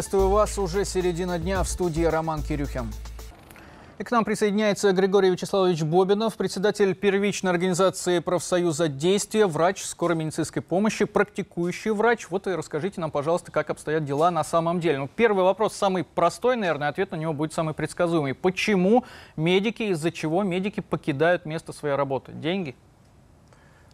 Приветствую вас. Уже середина дня в студии Роман Кирюхин. И к нам присоединяется Григорий Вячеславович Бобинов, председатель первичной организации профсоюза «Действие», врач скорой медицинской помощи, практикующий врач. Вот и расскажите нам, пожалуйста, как обстоят дела на самом деле. Ну, первый вопрос самый простой, наверное, ответ на него будет самый предсказуемый. Почему медики, из-за чего медики покидают место своей работы? Деньги? –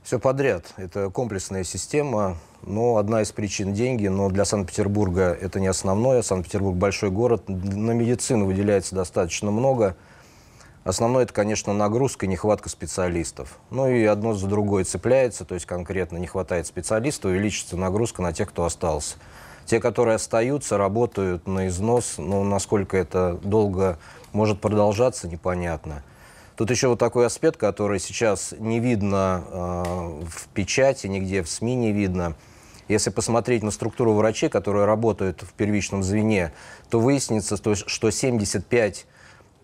все подряд. Это комплексная система, но одна из причин – деньги. Но для Санкт-Петербурга это не основное. Санкт-Петербург – большой город. На медицину выделяется достаточно много. Основное – это, конечно, нагрузка и нехватка специалистов. Ну и одно за другое цепляется, то есть конкретно не хватает специалистов, увеличится нагрузка на тех, кто остался. Те, которые остаются, работают на износ, но ну, насколько это долго может продолжаться, непонятно. Тут еще вот такой аспект, который сейчас не видно э, в печати, нигде в СМИ не видно. Если посмотреть на структуру врачей, которые работают в первичном звене, то выяснится, что 75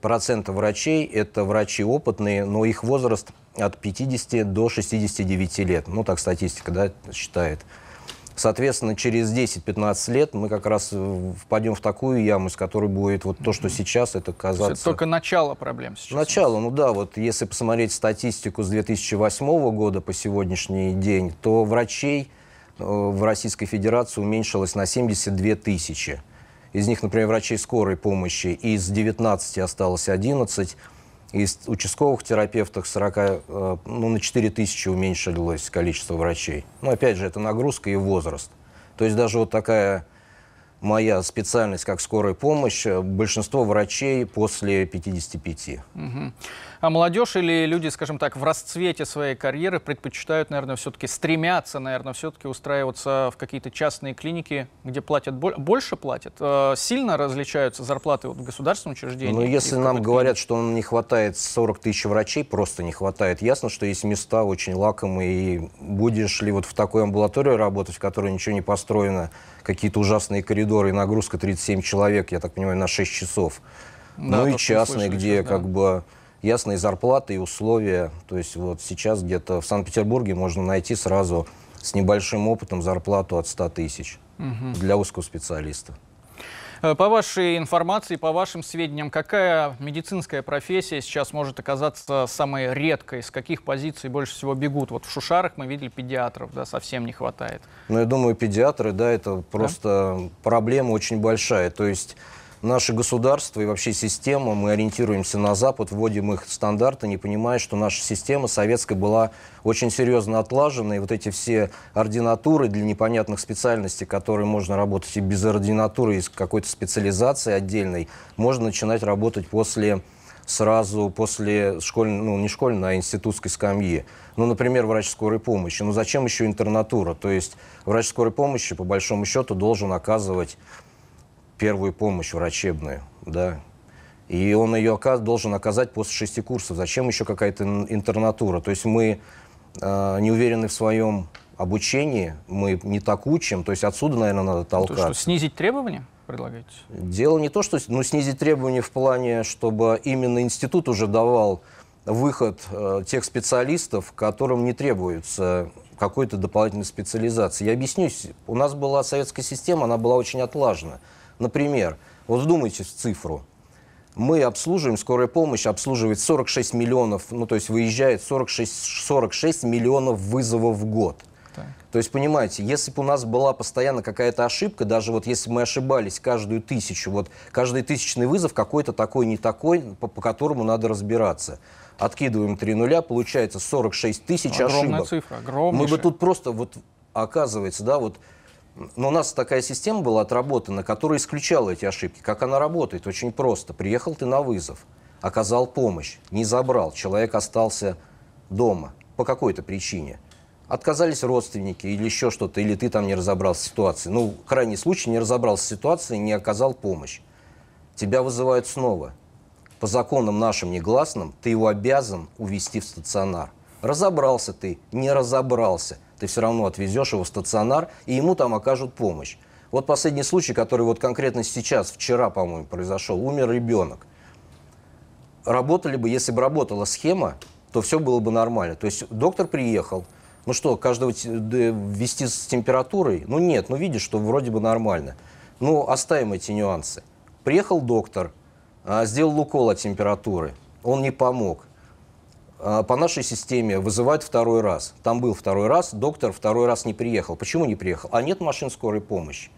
процентов врачей – это врачи опытные, но их возраст от 50 до 69 лет. Ну, так статистика да, считает. Соответственно, через 10-15 лет мы как раз э, впадем в такую яму, с которой будет вот то, что сейчас это казаться... То это только начало проблем сейчас. Начало, ну да, вот если посмотреть статистику с 2008 года по сегодняшний день, то врачей э, в Российской Федерации уменьшилось на 72 тысячи. Из них, например, врачей скорой помощи из 19 осталось 11, из участковых терапевтов 40, э, ну, на 4 тысячи уменьшилось количество врачей. Но ну, опять же, это нагрузка и возраст. То есть даже вот такая моя специальность как скорая помощь, большинство врачей после 55. Угу. А молодежь или люди, скажем так, в расцвете своей карьеры предпочитают, наверное, все-таки стремятся, наверное, все-таки устраиваться в какие-то частные клиники, где платят больше платят? Э, сильно различаются зарплаты в государственном учреждении? Ну, если нам говорят, что не хватает 40 тысяч врачей, просто не хватает. Ясно, что есть места очень лакомые, и будешь ли вот в такой амбулатории работать, в которой ничего не построено, какие-то ужасные коридоры, коридора и нагрузка 37 человек, я так понимаю, на 6 часов. Да, ну и частные, где да. как бы ясные зарплаты и условия. То есть вот сейчас где-то в Санкт-Петербурге можно найти сразу с небольшим опытом зарплату от 100 тысяч угу. для узкого специалиста. Э, по вашей информации, по вашим сведениям, какая медицинская профессия сейчас может оказаться самой редкой? С каких позиций больше всего бегут? Вот в Шушарах мы видели педиатров, да, совсем не хватает. Ну, я думаю, педиатры, да, это просто да? проблема очень большая. То есть наше государство и вообще система, мы ориентируемся на Запад, вводим их стандарты, не понимая, что наша система советская была очень серьезно отлажена, и вот эти все ординатуры для непонятных специальностей, которые можно работать и без ординатуры, и с какой-то специализацией отдельной, можно начинать работать после сразу после школьной, ну, не школьной, а институтской скамьи. Ну, например, врач скорой помощи. Ну, зачем еще интернатура? То есть врач скорой помощи, по большому счету, должен оказывать первую помощь врачебную, да, и он ее оказ, должен оказать после шести курсов. Зачем еще какая-то интернатура? То есть мы э, не уверены в своем обучении, мы не так учим, то есть отсюда, наверное, надо толкать. Ну, то, что снизить требования? предлагаете? Дело не то, что ну, снизить требования в плане, чтобы именно институт уже давал выход э, тех специалистов, которым не требуется какой-то дополнительной специализации. Я объясню, у нас была советская система, она была очень отлажена. Например, вот вдумайтесь в цифру. Мы обслуживаем, скорая помощь обслуживает 46 миллионов, ну то есть выезжает 46, 46 миллионов вызовов в год. То есть, понимаете, если бы у нас была постоянно какая-то ошибка, даже вот если бы мы ошибались каждую тысячу, вот каждый тысячный вызов какой-то такой, не такой, по, по которому надо разбираться. Откидываем три нуля, получается 46 тысяч огромная ошибок. Огромная цифра, огромная. Мы бы тут просто, вот оказывается, да, вот но у нас такая система была отработана, которая исключала эти ошибки. Как она работает? Очень просто. Приехал ты на вызов, оказал помощь, не забрал, человек остался дома по какой-то причине. Отказались родственники или еще что-то, или ты там не разобрался в ситуации. Ну, крайний случай, не разобрался в ситуации, не оказал помощь. Тебя вызывают снова. По законам нашим негласным ты его обязан увести в стационар. Разобрался ты, не разобрался – ты все равно отвезешь его в стационар, и ему там окажут помощь. Вот последний случай, который вот конкретно сейчас, вчера, по-моему, произошел, умер ребенок. Работали бы, если бы работала схема, то все было бы нормально. То есть доктор приехал, ну что, каждого ввести с температурой? Ну нет, ну видишь, что вроде бы нормально. Ну оставим эти нюансы. Приехал доктор, а, сделал укол от температуры, он не помог. Э, по нашей системе вызывают второй раз. Там был второй раз, доктор второй раз не приехал. Почему не приехал? А нет машин скорой помощи.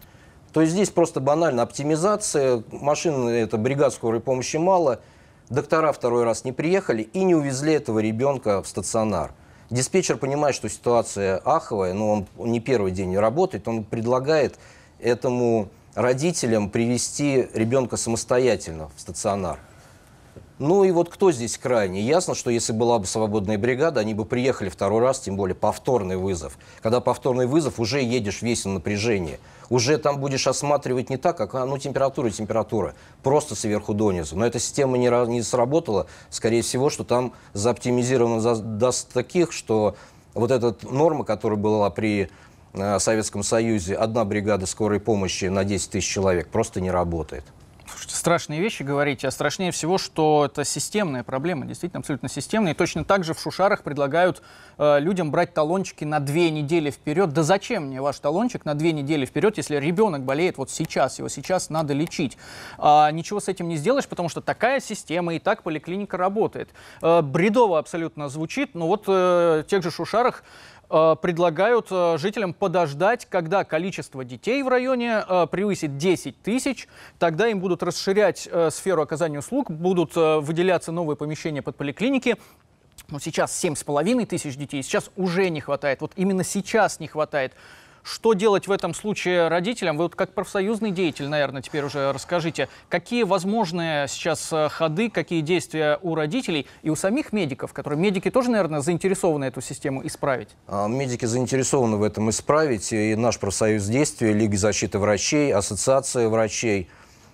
То есть здесь просто банально оптимизация, машин, это бригад скорой помощи мало, доктора второй раз не приехали и не увезли этого ребенка в стационар. Диспетчер понимает, что ситуация аховая, но он, он не первый день работает, он предлагает этому родителям привести ребенка самостоятельно в стационар. Ну и вот кто здесь крайний? Ясно, что если была бы свободная бригада, они бы приехали второй раз, тем более повторный вызов. Когда повторный вызов, уже едешь весь на напряжении. Уже там будешь осматривать не так, как, а, ну, температура, температура. Просто сверху донизу. Но эта система не, не сработала. Скорее всего, что там заоптимизировано за, даст таких, что вот эта норма, которая была при э, Советском Союзе, одна бригада скорой помощи на 10 тысяч человек, просто не работает страшные вещи говорить, а страшнее всего, что это системная проблема, действительно абсолютно системная. И точно так же в Шушарах предлагают э, людям брать талончики на две недели вперед. Да зачем мне ваш талончик на две недели вперед, если ребенок болеет вот сейчас, его сейчас надо лечить? А, ничего с этим не сделаешь, потому что такая система и так поликлиника работает. Э, бредово абсолютно звучит, но вот э, в тех же Шушарах Э, предлагают э, жителям подождать, когда количество детей в районе э, превысит 10 тысяч. Тогда им будут расширять сферу оказания услуг, будут выделяться новые помещения под поликлиники. Но сейчас 7,5 тысяч детей, сейчас уже не хватает. Вот именно сейчас не хватает. Что делать в этом случае родителям? Вы вот как профсоюзный деятель, наверное, теперь уже расскажите, какие возможные сейчас э, ходы, какие действия у родителей и у самих медиков, которые медики тоже, наверное, заинтересованы эту систему исправить? А, медики заинтересованы в этом исправить, и наш профсоюз действия, Лига защиты врачей, Ассоциация врачей,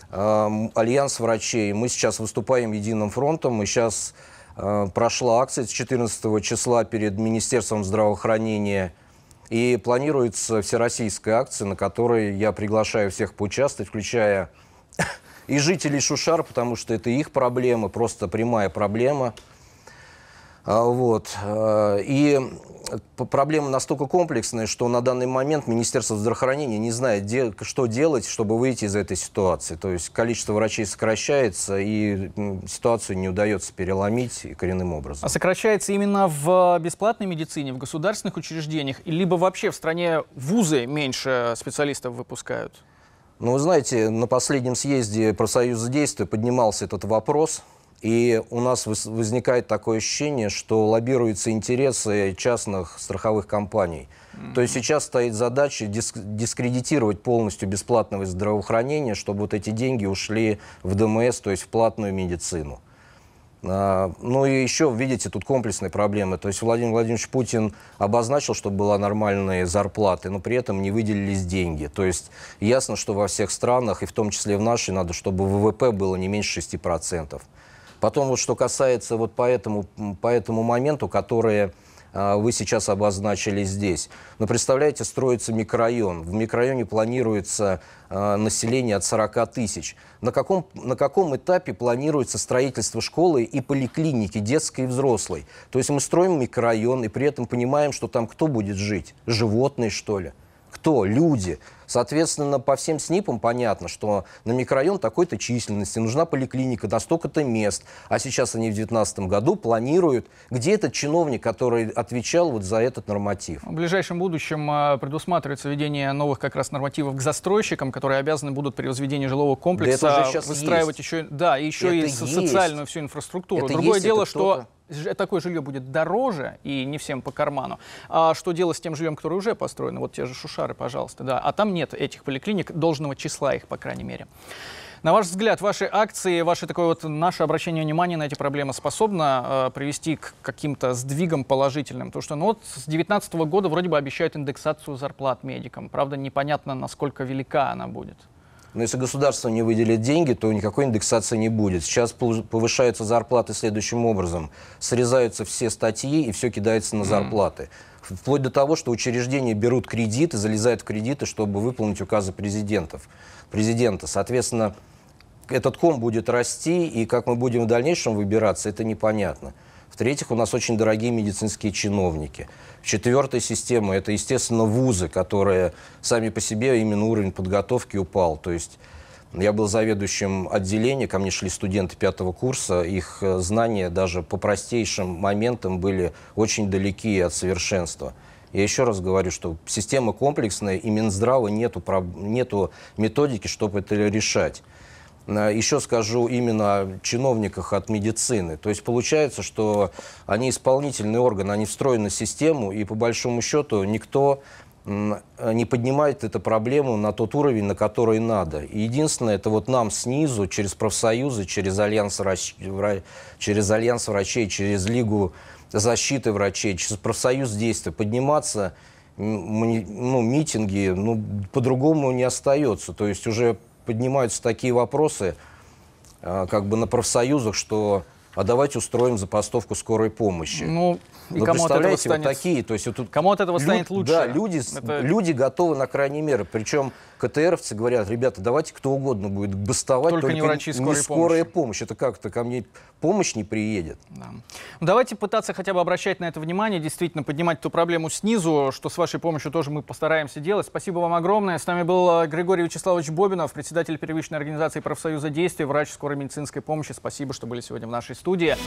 Альянс врачей. Мы сейчас выступаем единым фронтом, Мы сейчас э, прошла акция с 14 числа перед Министерством здравоохранения – и планируется всероссийская акция, на которой я приглашаю всех поучаствовать, включая и жителей Шушар, потому что это их проблема, просто прямая проблема – а, вот. А, и проблема настолько комплексная, что на данный момент Министерство здравоохранения не знает, что делать, чтобы выйти из этой ситуации. То есть количество врачей сокращается, и ситуацию не удается переломить коренным образом. А сокращается именно в а, бесплатной медицине, в государственных учреждениях, либо вообще в стране вузы меньше специалистов выпускают? Ну, вы знаете, на последнем съезде профсоюза действия поднимался этот вопрос – и у нас возникает такое ощущение, что лоббируются интересы частных страховых компаний. Mm-hmm. То есть сейчас стоит задача диск дискредитировать полностью бесплатное здравоохранение, чтобы вот эти деньги ушли в ДМС, то есть в платную медицину. А, ну и еще, видите, тут комплексные проблемы. То есть Владимир Владимирович Путин обозначил, чтобы была нормальные зарплаты, но при этом не выделились деньги. То есть ясно, что во всех странах, и в том числе в нашей, надо, чтобы ВВП было не меньше 6%. Потом вот что касается вот по этому, по этому моменту, которые а, вы сейчас обозначили здесь. Но ну, представляете, строится микрорайон. В микрорайоне планируется э, население от 40 тысяч. На каком, на каком этапе планируется строительство школы и поликлиники, детской и взрослой? То есть мы строим микрорайон и при этом понимаем, что там кто будет жить? Животные, что ли? Кто? Люди. Соответственно, по всем СНИПам понятно, что на микрорайон такой-то численности нужна поликлиника, да столько-то мест. А сейчас они в 2019 году планируют, где этот чиновник, который отвечал вот за этот норматив. В ближайшем будущем а, предусматривается введение новых как раз нормативов к застройщикам, которые обязаны будут при возведении жилого комплекса да выстраивать есть. еще, да, еще это и социальную всю инфраструктуру. Это Другое есть, дело, что Э, такое жилье будет дороже и не всем по карману. А что делать с тем жильем, которое уже построено? Вот те же шушары, пожалуйста. Да. А там нет этих поликлиник, должного числа их, по крайней мере. На ваш взгляд, ваши акции, ваше такое вот наше обращение внимания на эти проблемы способно э, привести к каким-то сдвигам положительным? Потому что ну вот с 2019 года вроде бы обещают индексацию зарплат медикам. Правда, непонятно, насколько велика она будет. Но если государство не выделит деньги, то никакой индексации не будет. Сейчас повышаются зарплаты следующим образом. Срезаются все статьи и все кидается на зарплаты. Вплоть до того, что учреждения берут кредиты, залезают в кредиты, чтобы выполнить указы президентов, президента. Соответственно, этот ком будет расти, и как мы будем в дальнейшем выбираться, это непонятно. В-третьих, у нас очень дорогие медицинские чиновники. Четвертая система – это, естественно, вузы, которые сами по себе а именно уровень подготовки упал. То есть я был заведующим отделения, ко мне шли студенты пятого курса, их э, знания даже по простейшим моментам были очень далеки от совершенства. Я еще раз говорю, что система комплексная, и Минздрава нету, нету методики, чтобы это решать. Еще скажу именно о чиновниках от медицины. То есть получается, что они исполнительный орган, они встроены в систему, и по большому счету никто не поднимает эту проблему на тот уровень, на который надо. И единственное, это вот нам снизу, через профсоюзы, через альянс, врач... через альянс врачей, через Лигу защиты врачей, через профсоюз действия подниматься, ну, митинги, ну, по-другому не остается. То есть уже поднимаются такие вопросы, а, как бы на профсоюзах, что а давайте устроим запастовку скорой помощи. Ну, и кому представляете, от этого станет... вот такие, то есть вот тут кому от этого станет лучше? Да, люди, это... люди готовы на крайние меры, причем КТРовцы говорят, ребята, давайте кто угодно будет бастовать, только, только не врачи скорой, не скорая помощь. помощь. Это как-то ко мне помощь не приедет. Да. Давайте пытаться хотя бы обращать на это внимание, действительно поднимать эту проблему снизу, что с вашей помощью тоже мы постараемся делать. Спасибо вам огромное. С нами был э, Григорий Вячеславович Бобинов, председатель первичной организации профсоюза действий, врач скорой медицинской помощи. Спасибо, что были сегодня в нашей студии.